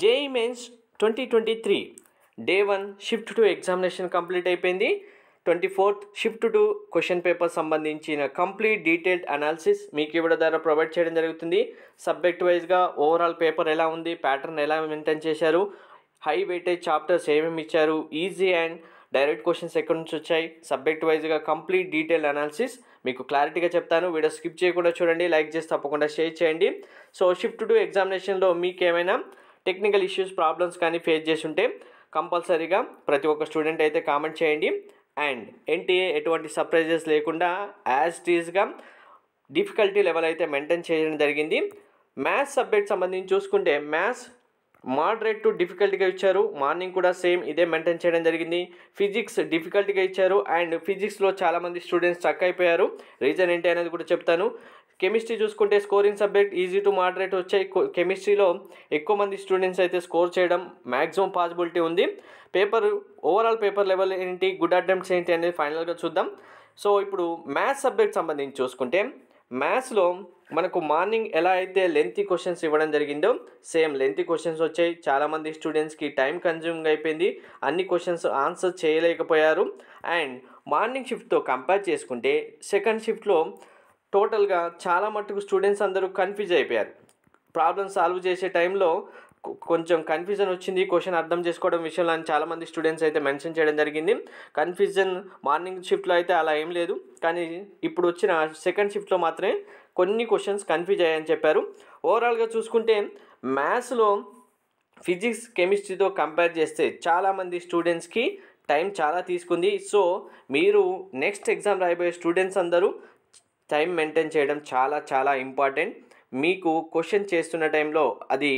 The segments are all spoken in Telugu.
JEE mains twenty twenty three day one shift two examination complete అయిపోయింది twenty fourth shift two question paper సంబంధించిన కంప్లీట్ డీటెయిల్డ్ అనాలిసిస్ మీకు ఇవ్వడం ద్వారా ప్రొవైడ్ చేయడం జరుగుతుంది సబ్జెక్ట్ వైజ్గా ఓవరాల్ పేపర్ ఎలా ఉంది ప్యాటర్న్ ఎలా మెయింటైన్ చేశారు హై వెయిటేజ్ చాప్టర్స్ ఏమేమి ఇచ్చారు ఈజీ అండ్ డైరెక్ట్ క్వశ్చన్స్ ఎక్కడి నుంచి వచ్చాయి సబ్జెక్ట్ వైజ్గా కంప్లీట్ డీటెయిల్ అనాలిసిస్ మీకు క్లారిటీగా చెప్తాను వీడియో స్కిప్ చేయకుండా చూడండి లైక్ చేసి తప్పకుండా షేర్ చేయండి సో షిఫ్ట్ టు ఎగ్జామినేషన్లో మీకు ఏమైనా టెక్నికల్ ఇష్యూస్ ప్రాబ్లమ్స్ కానీ ఫేస్ చేసి ఉంటే కంపల్సరీగా ప్రతి ఒక్క స్టూడెంట్ అయితే కామెంట్ చేయండి అండ్ ఎన్టీఏ ఎటువంటి సర్ప్రైజెస్ లేకుండా యాజ్ టీజ్గా డిఫికల్టీ లెవెల్ అయితే మెయింటైన్ చేయడం జరిగింది మ్యాథ్స్ సబ్జెక్ట్ సంబంధించి చూసుకుంటే మ్యాథ్స్ మోడరేట్ టు డిఫికల్ట్గా ఇచ్చారు మార్నింగ్ కూడా సేమ్ ఇదే మెయింటైన్ చేయడం జరిగింది ఫిజిక్స్ డిఫికల్ట్గా ఇచ్చారు అండ్ ఫిజిక్స్లో చాలామంది స్టూడెంట్స్ స్టక్ అయిపోయారు రీజన్ ఏంటి అనేది కూడా చెప్తాను కెమిస్ట్రీ చూసుకుంటే scoring subject easy to moderate వచ్చాయి కెమిస్ట్రీలో ఎక్కువ మంది స్టూడెంట్స్ అయితే స్కోర్ చేయడం మ్యాక్సిమం పాసిబిలిటీ ఉంది పేపర్ ఓవరాల్ పేపర్ లెవెల్ ఏంటి గుడ్ అటెంప్ట్స్ ఏంటి అనేది ఫైనల్గా చూద్దాం సో ఇప్పుడు మ్యాథ్స్ సబ్జెక్ట్ సంబంధించి చూసుకుంటే మ్యాథ్స్లో మనకు మార్నింగ్ ఎలా అయితే లెంతీ క్వశ్చన్స్ ఇవ్వడం జరిగిందో సేమ్ లెంతీ క్వశ్చన్స్ వచ్చాయి చాలామంది స్టూడెంట్స్కి టైం కన్జ్యూమింగ్ అయిపోయింది అన్ని క్వశ్చన్స్ ఆన్సర్ చేయలేకపోయారు అండ్ మార్నింగ్ షిఫ్ట్తో కంపేర్ చేసుకుంటే సెకండ్ షిఫ్ట్లో టోటల్గా చాలా మట్టుకు స్టూడెంట్స్ అందరూ కన్ఫ్యూజ్ అయిపోయారు ప్రాబ్లమ్ సాల్వ్ చేసే టైంలో కొంచెం కన్ఫ్యూజన్ వచ్చింది క్వశ్చన్ అర్థం చేసుకోవడం విషయంలో అని చాలామంది స్టూడెంట్స్ అయితే మెన్షన్ చేయడం జరిగింది కన్ఫ్యూజన్ మార్నింగ్ షిఫ్ట్లో అయితే అలా ఏం లేదు కానీ ఇప్పుడు వచ్చిన సెకండ్ షిఫ్ట్లో మాత్రమే కొన్ని క్వశ్చన్స్ కన్ఫ్యూజ్ అయ్యాయని చెప్పారు ఓవరాల్గా చూసుకుంటే మ్యాథ్స్లో ఫిజిక్స్ కెమిస్ట్రీతో కంపేర్ చేస్తే చాలామంది స్టూడెంట్స్కి టైం చాలా తీసుకుంది సో మీరు నెక్స్ట్ ఎగ్జామ్ రాయబోయే స్టూడెంట్స్ అందరూ టైం మెయింటైన్ చేయడం చాలా చాలా ఇంపార్టెంట్ మీకు క్వశ్చన్ చేస్తున్న టైంలో అది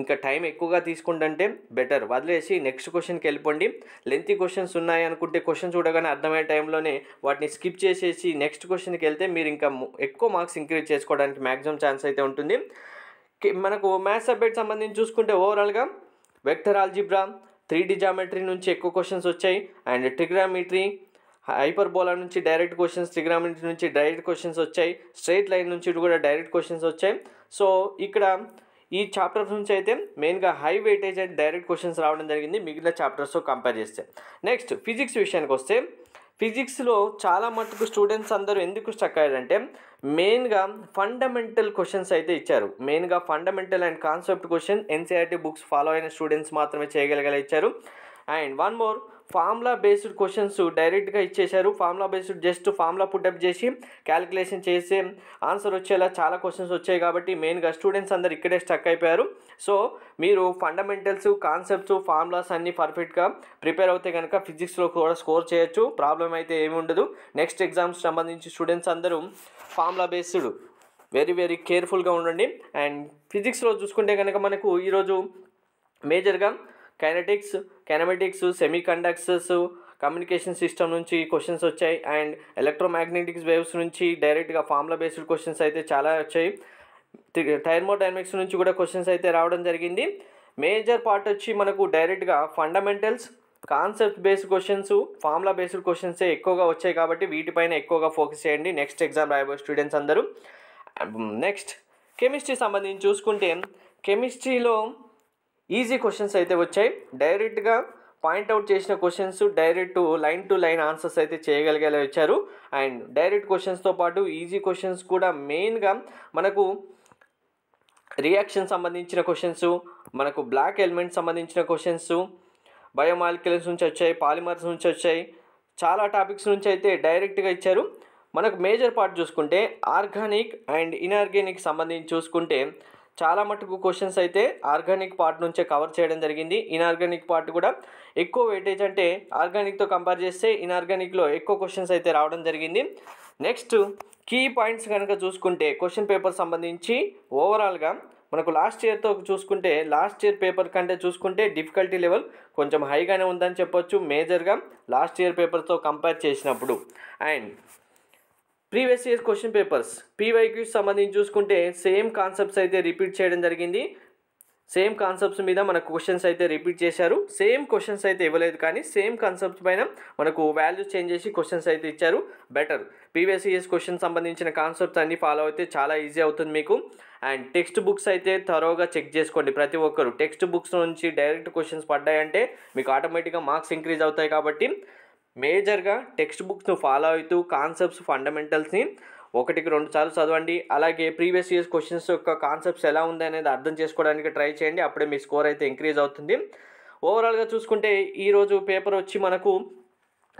ఇంకా టైం ఎక్కువగా తీసుకుంటుంటే బెటర్ వదిలేసి నెక్స్ట్ క్వశ్చన్కి వెళ్ళిపోండి లెంతీ క్వశ్చన్స్ ఉన్నాయి అనుకుంటే క్వశ్చన్ చూడగానే అర్థమయ్యే టైంలోనే వాటిని స్కిప్ చేసేసి నెక్స్ట్ క్వశ్చన్కి వెళ్తే మీరు ఇంకా ఎక్కువ మార్క్స్ ఇంక్రీజ్ చేసుకోవడానికి మ్యాక్సిమం ఛాన్స్ అయితే ఉంటుంది మనకు మ్యాథ్స్ సబ్జెక్ట్ సంబంధించి చూసుకుంటే ఓవరాల్గా vector algebra three D geometry geometry నుంచి ఎక్కువ క్వశ్చన్స్ వచ్చాయి అండ్ ట్రిగ్రామెట్రీ హైపర్బోలా నుంచి డైరెక్ట్ క్వశ్చన్స్ త్రిగ్రామిటి నుంచి డైరెక్ట్ క్వశ్చన్స్ వచ్చాయి స్ట్రైట్ లైన్ నుంచి కూడా డైరెక్ట్ క్వశ్చన్స్ వచ్చాయి సో ఇక్కడ ఈ చాప్టర్స్ నుంచి అయితే మెయిన్గా high weightage and direct questions రావడం జరిగింది మిగిలిన చాప్టర్స్తో కంపేర్ చేస్తే నెక్స్ట్ ఫిజిక్స్ విషయానికి వస్తే ఫిజిక్స్లో చాలా మటుకు స్టూడెంట్స్ అందరూ ఎందుకు స్టక్ అయ్యారంటే మెయిన్గా ఫండమెంటల్ క్వశ్చన్స్ అయితే ఇచ్చారు మెయిన్గా fundamental and concept question NCERT books follow అయిన స్టూడెంట్స్ మాత్రమే చేయగలిగేలా ఇచ్చారు and one more formula based questions డైరెక్ట్గా ఇచ్చేశారు formula based just formula put up చేసి క్యాలిక్యులేషన్ చేసే ఆన్సర్ వచ్చేలా చాలా క్వశ్చన్స్ వచ్చాయి కాబట్టి మెయిన్గా స్టూడెంట్స్ అందరు ఇక్కడే స్టక్ అయిపోయారు సో మీరు ఫండమెంటల్స్ కాన్సెప్ట్స్ ఫార్ములాస్ అన్నీ పర్ఫెక్ట్గా ప్రిపేర్ అవుతే కనుక ఫిజిక్స్లో కూడా స్కోర్ చేయొచ్చు ప్రాబ్లం అయితే ఏమి ఉండదు నెక్స్ట్ ఎగ్జామ్స్ సంబంధించి స్టూడెంట్స్ అందరూ ఫార్ములా బేస్డ్ వెరీ వెరీ కేర్ఫుల్గా ఉండండి అండ్ ఫిజిక్స్లో చూసుకుంటే కనుక మనకు ఈరోజు మేజర్గా kinetics kinematics semi conductors communication system నుంచి క్వశ్చన్స్ వచ్చాయి అండ్ ఎలక్ట్రోమాగ్నెటిక్స్ వేవ్స్ నుంచి డైరెక్ట్గా ఫార్ములా బేస్డ్ క్వశ్చన్స్ అయితే చాలా వచ్చాయి డైనమిక్స్ నుంచి కూడా క్వశ్చన్స్ అయితే రావడం జరిగింది మేజర్ పార్ట్ వచ్చి మనకు డైరెక్ట్గా fundamentals concept based questions formula based క్వశ్చన్సే ఎక్కువగా వచ్చాయి కాబట్టి వీటిపైన ఎక్కువగా ఫోకస్ చేయండి నెక్స్ట్ ఎగ్జామ్ రాయబోయే స్టూడెంట్స్ అందరూ నెక్స్ట్ కెమిస్ట్రీ సంబంధించి చూసుకుంటే కెమిస్ట్రీలో ఈజీ క్వశ్చన్స్ అయితే వచ్చాయి డైరెక్ట్గా పాయింట్అవుట్ చేసిన questions direct line to line answers అయితే చేయగలిగేలా వచ్చారు అండ్ డైరెక్ట్ క్వశ్చన్స్తో పాటు ఈజీ క్వశ్చన్స్ కూడా మెయిన్గా మనకు రియాక్షన్ సంబంధించిన క్వశ్చన్స్ మనకు బ్లాక్ ఎలిమెంట్ సంబంధించిన క్వశ్చన్స్ బయోమాలిక్యుల్స్ నుంచి వచ్చాయి పాలిమర్స్ నుంచి వచ్చాయి చాలా టాపిక్స్ నుంచి అయితే డైరెక్ట్గా ఇచ్చారు మనకు మేజర్ పార్ట్ చూసుకుంటే ఆర్గానిక్ అండ్ ఇనార్గానిక్ సంబంధించి చూసుకుంటే చాలా మటుకు క్వశ్చన్స్ అయితే ఆర్గానిక్ పార్ట్ నుంచే కవర్ చేయడం జరిగింది ఇన్ఆర్గానిక్ పార్ట్ కూడా ఎక్కువ వెయిటేజ్ అంటే ఆర్గానిక్తో కంపేర్ చేస్తే ఇన్ఆర్గానిక్లో ఎక్కువ క్వశ్చన్స్ అయితే రావడం జరిగింది నెక్స్ట్ కీ పాయింట్స్ కనుక చూసుకుంటే క్వశ్చన్ పేపర్ సంబంధించి ఓవరాల్గా మనకు లాస్ట్ ఇయర్తో చూసుకుంటే లాస్ట్ ఇయర్ పేపర్ కంటే చూసుకుంటే డిఫికల్టీ లెవెల్ కొంచెం హైగానే ఉందని చెప్పొచ్చు మేజర్గా లాస్ట్ ఇయర్ పేపర్తో కంపేర్ చేసినప్పుడు and previous year question papers PYQs సంబంధించి చూసుకుంటే సేమ్ కాన్సెప్ట్స్ అయితే రిపీట్ చేయడం జరిగింది సేమ్ కాన్సెప్ట్స్ మీద మనకు క్వశ్చన్స్ అయితే రిపీట్ చేశారు సేమ్ క్వశ్చన్స్ అయితే ఇవ్వలేదు కానీ సేమ్ కాన్సెప్ట్స్ పైన మనకు వాల్యూస్ చేంజ్ చేసి క్వశ్చన్స్ అయితే ఇచ్చారు బెటర్ ప్రీవియస్ ఇయర్స్ క్వశ్చన్ సంబంధించిన కాన్సెప్ట్స్ అన్ని ఫాలో అయితే చాలా ఈజీ అవుతుంది మీకు అండ్ టెక్స్ట్ బుక్స్ అయితే త్వరగా చెక్ చేసుకోండి ప్రతి ఒక్కరు టెక్స్ట్ బుక్స్ నుంచి డైరెక్ట్ క్వశ్చన్స్ పడ్డాయంటే మీకు ఆటోమేటిక్గా మార్క్స్ ఇంక్రీజ్ అవుతాయి కాబట్టి మేజర్గా టెక్స్ట్ బుక్స్ను ఫాలో అవుతూ కాన్సెప్ట్స్ ఫండమెంటల్స్ని ఒకటికి రెండు సార్లు చదవండి అలాగే ప్రీవియస్ ఇయర్స్ క్వశ్చన్స్ యొక్క కాన్సెప్ట్స్ ఎలా ఉంది అనేది అర్థం చేసుకోవడానికి ట్రై చేయండి అప్పుడే మీ స్కోర్ అయితే ఇంక్రీజ్ అవుతుంది ఓవరాల్గా చూసుకుంటే ఈరోజు పేపర్ వచ్చి మనకు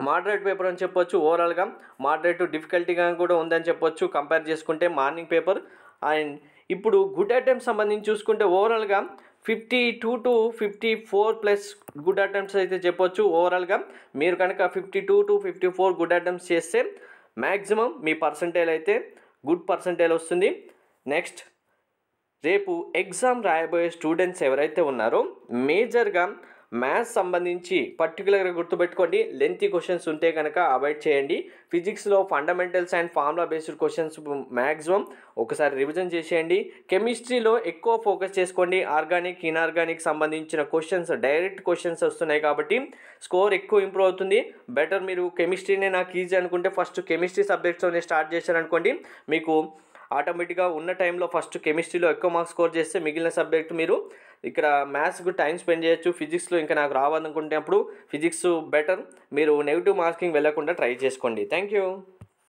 మోడరేట్ పేపర్ అని చెప్పొచ్చు ఓవరాల్గా మోడరేట్ డిఫికల్టీగా కూడా ఉందని చెప్పొచ్చు కంపేర్ చేసుకుంటే మార్నింగ్ పేపర్ అండ్ ఇప్పుడు గుడ్ అటెంప్ట్ సంబంధించి చూసుకుంటే ఓవరాల్గా fifty two to fifty four plus good attempts అయితే చెప్పొచ్చు ఓవరాల్గా మీరు కనుక fifty two to fifty four good attempts చేస్తే మ్యాక్సిమం మీ పర్సంటేజ్ అయితే గుడ్ పర్సంటేజ్ వస్తుంది నెక్స్ట్ రేపు ఎగ్జామ్ రాయబోయే స్టూడెంట్స్ ఎవరైతే ఉన్నారో మేజర్గా మ్యాథ్స్ సంబంధించి పర్టికులర్గా గుర్తుపెట్టుకోండి లెంతీ క్వశ్చన్స్ ఉంటే కనుక అవాయిడ్ చేయండి ఫిజిక్స్లో fundamentals and formula based questions maximum ఒకసారి రివిజన్ చేసేయండి కెమిస్ట్రీలో ఎక్కువ ఫోకస్ చేసుకోండి ఆర్గానిక్ ఇన్ఆర్గానిక్ సంబంధించిన క్వశ్చన్స్ డైరెక్ట్ క్వశ్చన్స్ వస్తున్నాయి కాబట్టి స్కోర్ ఎక్కువ ఇంప్రూవ్ అవుతుంది బెటర్ మీరు కెమిస్ట్రీనే నాకు ఈజీ అనుకుంటే ఫస్ట్ కెమిస్ట్రీ సబ్జెక్ట్స్లోనే స్టార్ట్ చేశారనుకోండి మీకు ఆటోమేటిక్గా ఉన్న టైంలో ఫస్ట్ కెమిస్ట్రీలో ఎక్కువ మార్క్స్ స్కోర్ చేస్తే మిగిలిన సబ్జెక్ట్ మీరు ఇక్కడ మ్యాథ్స్కు టైం స్పెండ్ చేయొచ్చు ఫిజిక్స్లో ఇంకా నాకు అప్పుడు ఫిజిక్స్ బెటర్ మీరు నెగిటివ్ మార్కింగ్ వెళ్ళకుండా ట్రై చేసుకోండి థ్యాంక్ యూ